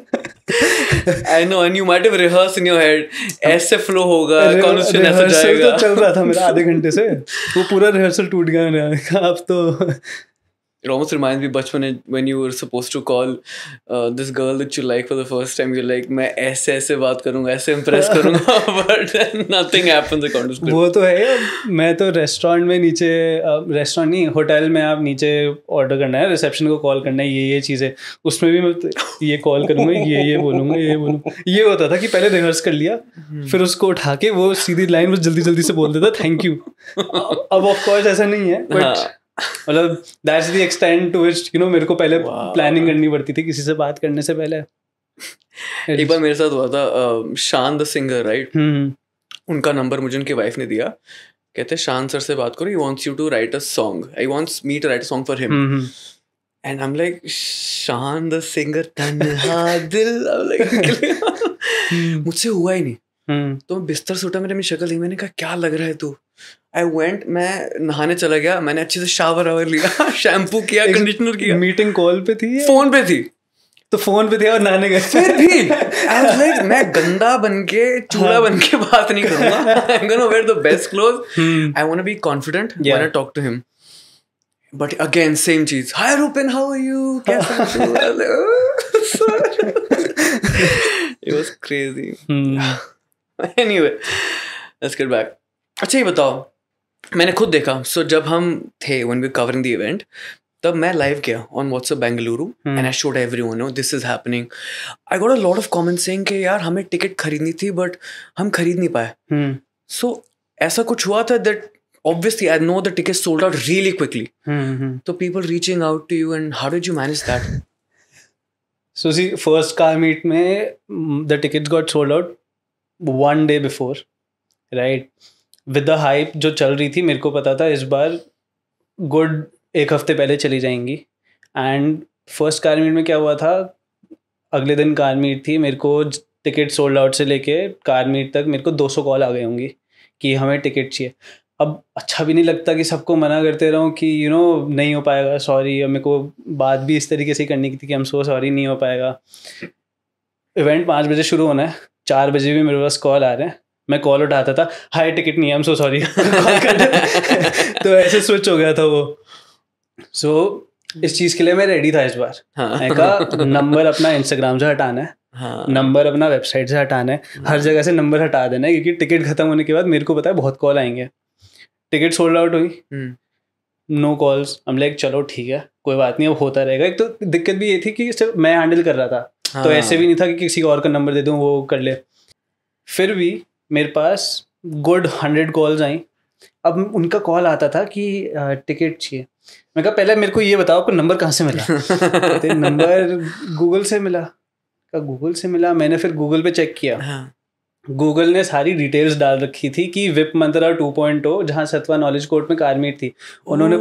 I know and you might have rehearse in your head ऐसे फ्लो होगा कॉन्वर्सेशन ऐसा तो जाएगा तो चल रहा था मेरा आधे घंटे से वो पूरा रिहर्सल टूट गया मेरा अब तो it almost reminds me bachpan when you were supposed to call uh, this girl that you like for the first time you're like मैं ऐसे ऐसे बात करूंगा ऐसे impress करूंगा but nothing happens according to वो तो है मैं तो रेस्टोरेंट में नीचे रेस्टोरेंट नहीं होटल में आप नीचे ऑर्डर करना है रिसेप्शन को कॉल करना है ये ये चीज़ें उसमें भी मैं तो ये कॉल करूंगा ये ये बोलूंगा ये बोलूंगा ये होता था कि पहले रिहर्स कर लिया हम्म। फिर उसको उठा के वो सीधी लाइन बस जल्दी जल्दी से बोल देता थैंक यू अब ऑफ कोर्स ऐसा नहीं है बट मतलब that's the extend to which you know मेरे को पहले प्लानिंग wow. करनी पड़ती थी किसी से बात करने से पहले एक बार मेरे साथ हुआ था शान द सिंगर राइट हम्म, हम्म। उनका नंबर मुझे उनकी वाइफ ने दिया कहते शान सर से बात करो he wants you to write a song I wants me to write a song for him and I am like Shaan the singer Tanha Dil I am like मुझसे हुआ ही नहीं हम्म। तो बिस्तर से उठा मैंने मेरी शक्ल देखी मैंने कहा क्या लग रहा है तू आई वेंट मैं नहाने चला गया मैंने अच्छे से शावर आवर लिया शैम्पू किया कंडीशनर किया मीटिंग कॉल पे थी फोन पे थी तो फोन पे थे और नहाने गए फिर भी like, मैं गंदा बन के चूड़ा हाँ। बन के बात नहीं करूंगा I am gonna wear the best cloth I want be confident when I talk to him but again same चीज hi Rupen how are you कैसे हो it was crazy anyway let's get back अच्छा ये बताओ मैंने खुद देखा सो so, जब हम थे when we covering the event तब मैं लाइव गया on WhatsApp Bengaluru and I showed everyone this is happening I got a lot of comment saying कि यार हमें टिकट खरीदनी थी बट हम खरीद नहीं पाए सो hmm. so, ऐसा कुछ हुआ था that obviously i know the tickets sold out really quickly mm-hmm. so people reaching out to you and how did you manage that so see first car meet mein the tickets got sold out one day before right with the hype जो चल रही थी मेरे को पता था इस बार गुड एक हफ्ते पहले चली जाएंगी एंड फर्स्ट कार मीट में क्या हुआ था अगले दिन कार मीट थी मेरे को टिकट सोल्ड आउट से लेके कार मीट तक मेरे को 200 कॉल आ गए होंगी कि हमें टिकट चाहिए अब अच्छा भी नहीं लगता कि सबको मना करते रहो कि यू you नो know, नहीं हो पाएगा सॉरी मेरे को बात भी इस तरीके से करनी की थी कि हम सो सॉरी नहीं हो पाएगा इवेंट पाँच बजे शुरू होना है चार बजे भी मेरे पास कॉल आ रहे हैं मैं कॉल उठाता था हाई टिकट नहीं है सो सॉरी तो ऐसे स्विच हो गया था वो सो so, इस चीज़ के लिए मैं रेडी था इस बार हाँ. कहा नंबर अपना इंस्टाग्राम से हटाना है हाँ. नंबर अपना वेबसाइट से हटाना है हाँ. हर जगह से नंबर हटा देना है क्योंकि टिकट खत्म होने के बाद मेरे को पता है बहुत कॉल आएंगे टिकट सोल्ड आउट हुई नो कॉल्स हम लाइक चलो ठीक है कोई बात नहीं अब होता रहेगा एक तो दिक्कत भी ये थी कि सिर्फ मैं हैंडल कर रहा था हाँ. तो ऐसे हाँ। भी नहीं था कि किसी और का नंबर दे दूँ वो कर ले फिर भी मेरे पास गुड हंड्रेड कॉल्स आई अब उनका कॉल आता था कि टिकट चाहिए मैं कहा पहले मेरे को ये बताओ आपको नंबर कहाँ से मिला नंबर गूगल तो से मिला कहा गूगल से मिला मैंने फिर गूगल पे चेक किया हाँ. गूगल ने सारी डिटेल्स डाल रखी थी कि whip Mantra two point O जहाँ सतवा नॉलेज कोर्ट में कारमीट थी उन्होंने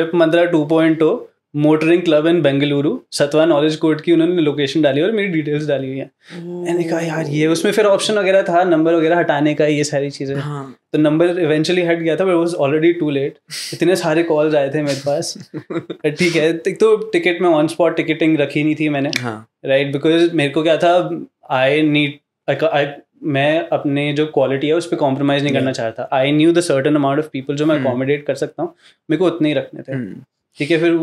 whip Mantra two point O motoring club in Bengaluru Sattva knowledge court की उन्होंने लोकेशन डाली और मेरी डिटेल्स डाली हुई है मैंने कहा यार ये उसमें फिर ऑप्शन वगैरह था नंबर वगैरह हटाने का ये सारी चीज़ें हाँ. तो नंबर इवेंचुअली हट गया था but was already too late इतने सारे कॉल्स आए थे मेरे पास ठीक है तो टिकट में ऑन स्पॉट टिकटिंग रखी नहीं थी मैंने राइट हाँ। बिकॉज मेरे को क्या था आई नीड आई मैं अपने जो क्वालिटी है उस पर कॉम्प्रोमाइज़ नहीं करना चाहता I knew the certain amount of people जो मैं अकोमोडेट hmm. कर सकता हूँ मेरे को उतने ही रखने थे hmm. ठीक है फिर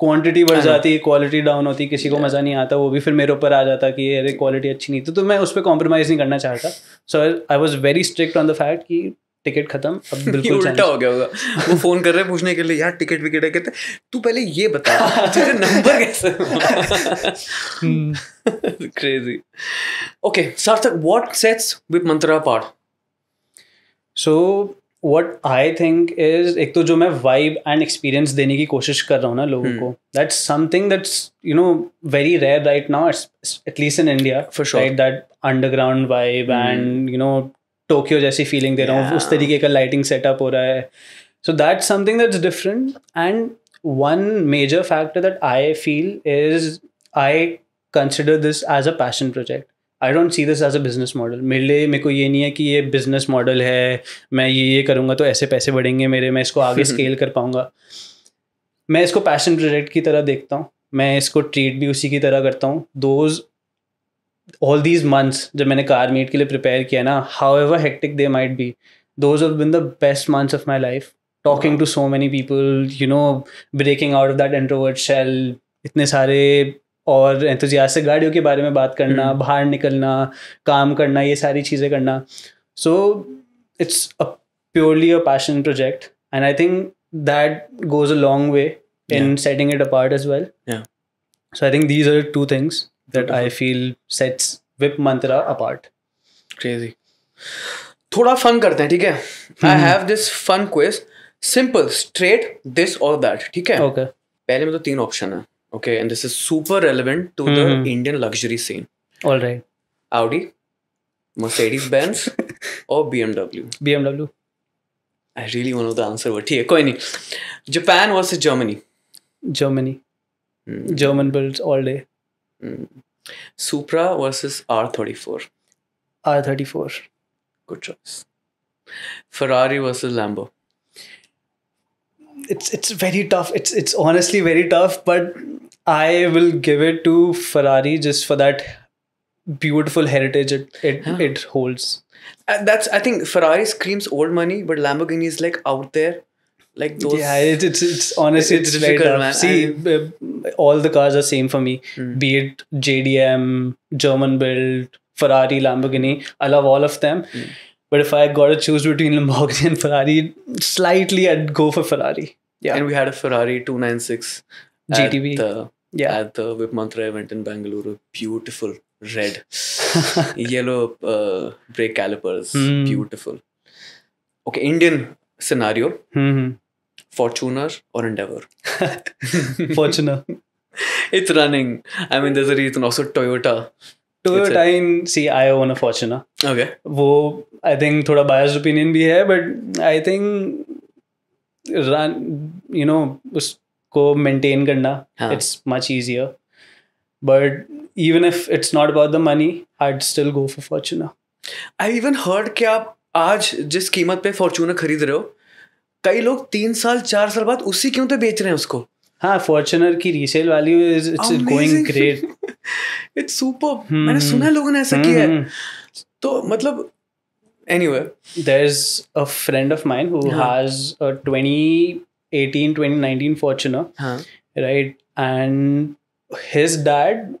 क्वांटिटी बढ़ जाती है क्वालिटी डाउन होती किसी को मज़ा नहीं आता वो भी फिर मेरे ऊपर आ जाता कि अरे क्वालिटी अच्छी नहीं थी तो, तो मैं उस पर कॉम्प्रोमाइज़ नहीं करना चाहता so I was very strict on the fact कि टिकट खत्म अब बिल्कुल उल्टा हो गया होगा वो फोन कर रहे हैं पूछने के लिए यार टिकट विकेट है कहते तू पहले ये बता तेरे नंबर कैसे crazy okay hmm. Sarthak what sets with Mantra part so what I think is एक तो जो मैं वाइब एंड एक्सपीरियंस देने की कोशिश कर रहा हूँ ना लोगों hmm. को that's something that's you know very rare right now at least in India for right that underground vibe and you know Tokyo जैसी फीलिंग दे रहा हूँ yeah. उस तरीके का लाइटिंग सेटअप हो रहा है so that's something that's different and one major factor that I feel is I consider this as a passion project I don't see this as a business model मेरे लिए मेरे को ये नहीं है कि ये बिजनेस मॉडल है मैं ये ये करूँगा तो ऐसे पैसे बढ़ेंगे मेरे मैं इसको आगे स्केल कर पाऊँगा मैं इसको पैशन प्रोजेक्ट की तरह देखता हूँ मैं इसको ट्रीट भी उसी की तरह करता हूँ दोज ऑल दीज मंथ्स जब मैंने कार मीट के लिए प्रिपेयर किया ना however hectic they might be those have been the best months of my life talking to so many people you know breaking out of that introvert shell इतने सारे और से गाड़ियों के बारे में बात करना हम्म। बाहर निकलना काम करना ये सारी चीज़ें करना so it's a purely a passion project and I think that goes a long way in setting it apart as well so I think these are two things that I feel sets whip Mantra apart crazy थोड़ा फन करते हैं ठीक है I have this fun quest simple straight this और दैट ठीक है ओके okay. पहले में तो तीन ऑप्शन है Okay, and this is super relevant to mm. the hmm. Indian luxury scene. All right. Audi, Mercedes Benz, or BMW? BMW. I really want to know the answer, but here, koi Japan versus Germany. Germany. Mm. German builds all day. Mm. Supra versus R34. R34. Good choice. Ferrari versus Lambo it's it's very tough. It's it's honestly very tough, but I will give it to Ferrari just for that beautiful heritage it it, huh. it holds. Uh, that's I think Ferrari screams old money, but Lamborghini is like out there. Like those. Yeah, it's it's honestly it's, it's, man. See, I'm... Uh, all the cars are same for me. Mm. Be it JDM, German build, Ferrari, Lamborghini. I love all of them. Mm but if I got to choose between Lamborghini and Ferrari, slightly I'd go for Ferrari. Yeah. And we had a Ferrari 296 GTB. At the, yeah. At the Whip Mantra event in Bangalore. Beautiful red, yellow uh, brake calipers. Mm. Beautiful. Okay, Indian scenario mm-hmm. Fortuner or Endeavor? Fortuner. it's running. I mean, there's a reason also Toyota see I own a okay वो आई थिंक थोड़ा ओपिनियन भी है but I think run you know उसको मेंटेन करना it's much easier but even if it's not about the money I still go for I even heard कि आप आज जिस कीमत पे फॉर्चूनर खरीद रहे हो कई लोग तीन साल चार साल बाद उसी क्यों तो बेच रहे हैं उसको हाँ फॉर्चुनर की resale value is it's going great it's super hmm. मैंने सुना है लोगों ने ऐसा किया है hmm. तो मतलब anyway there is a friend of mine who has a 2018 2019 Fortuner हां राइट एंड हिज डैड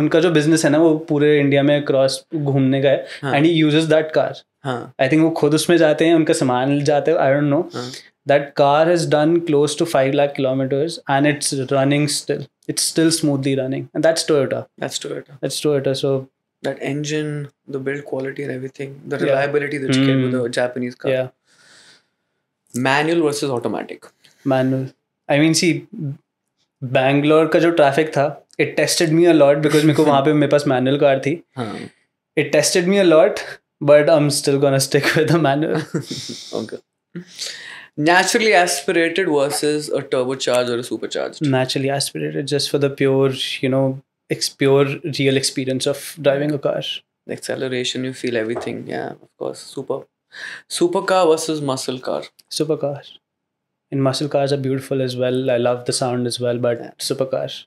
उनका जो बिजनेस है ना वो पूरे इंडिया में क्रॉस घूमने का है and he uses that car I think वो खुद उसमें जाते हैं उनका सामान जाते हैं I don't know that car has done close to five lakh kilometres and it's running still it's still smoothly running and that's toyota that's toyota that's toyota so that engine the build quality and everything the reliability yeah. that you mm. get with hmm. a japanese car yeah manual versus automatic manual i mean see Bangalore का जो ट्रैफिक था it tested me a lot because मेरे को वहां पे मेरे पास मैनुअल कार थी it tested me a lot but I am still gonna stick with the manual okay naturally aspirated versus a turbocharged or a supercharged naturally aspirated just for the pure you know ex- pure real experience of driving a car the acceleration you feel everything yeah of course super supercar versus muscle car supercar and muscle cars are beautiful as well i love the sound as well but yeah. supercars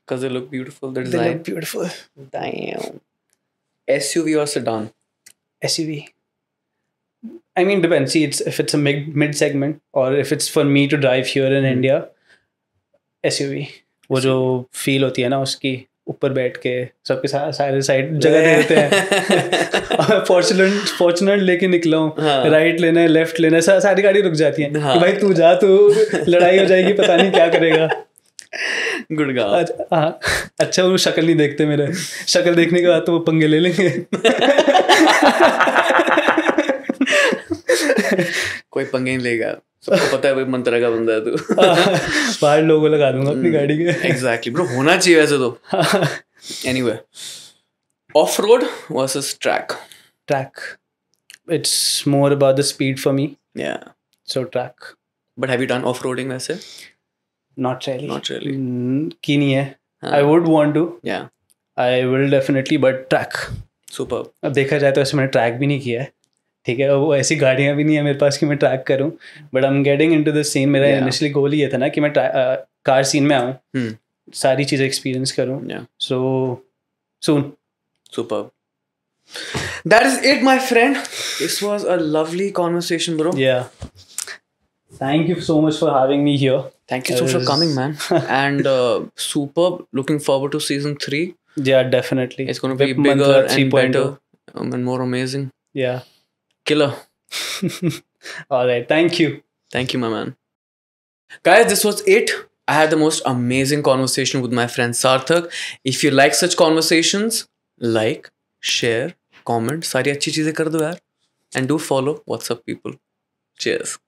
because they look beautiful the design. they look beautiful damn suv or sedan suv I mean, depends. See, it's if it's a mid mid segment or if it's for me to drive here in mm-hmm. India, SUV वो जो फील होती है ना उसकी ऊपर बैठ के सबके साथ सारे साइड जगह दे देते हैं फॉर्चुनेट फॉर्चुनेट लेके निकला हूँ हाँ. राइट लेना है लेफ्ट लेना है सारी गाड़ी रुक जाती है हाँ. कि भाई तू जा तू लड़ाई हो जाएगी पता नहीं क्या करेगा गुड़गांव हाँ अच्छा वो शक्ल नहीं देखते मेरे शक्ल देखने के बाद तो वो पंगे ले लेंगे कोई पंगे नहीं लेगा सबको पता है कोई मंत्रा का बंदा है तू बाहर लोगों लगा दूंगा अपनी हम्म, गाड़ी के एग्जैक्टली ब्रो होना चाहिए वैसे तो anyway off road versus track track it's more about the speed for me या so track but have you done off roading वैसे नॉट रियली नॉट रियली की नहीं है आई वुड वांट टू या I will definitely but track super अब देखा जाए तो ऐसे मैंने ट्रैक भी नहीं किया है ठीक है वो ऐसी गाड़ियाँ भी नहीं है मेरे पास कि मैं ट्रैक करूँ but I am getting into this scene मेरा इनिशियली गोल ये था ना कि मैं कार सीन में आऊँ सारी चीज़ें एक्सपीरियंस करूँ so soon super That is it, my friend. This was a lovely conversation, bro. Yeah. Thank you so much for having me here. Thank you so much for coming, man. and uh, superb. Looking forward to season three. Yeah, definitely. It's going to be Vip bigger and better um, and more amazing. Yeah. killer. All right. Thank you. Thank you, my man. Guys, this was it. I had the most amazing conversation with my friend Sarthak. If you like such conversations, like, share, comment, सारी and do follow WhatsApp people. Cheers.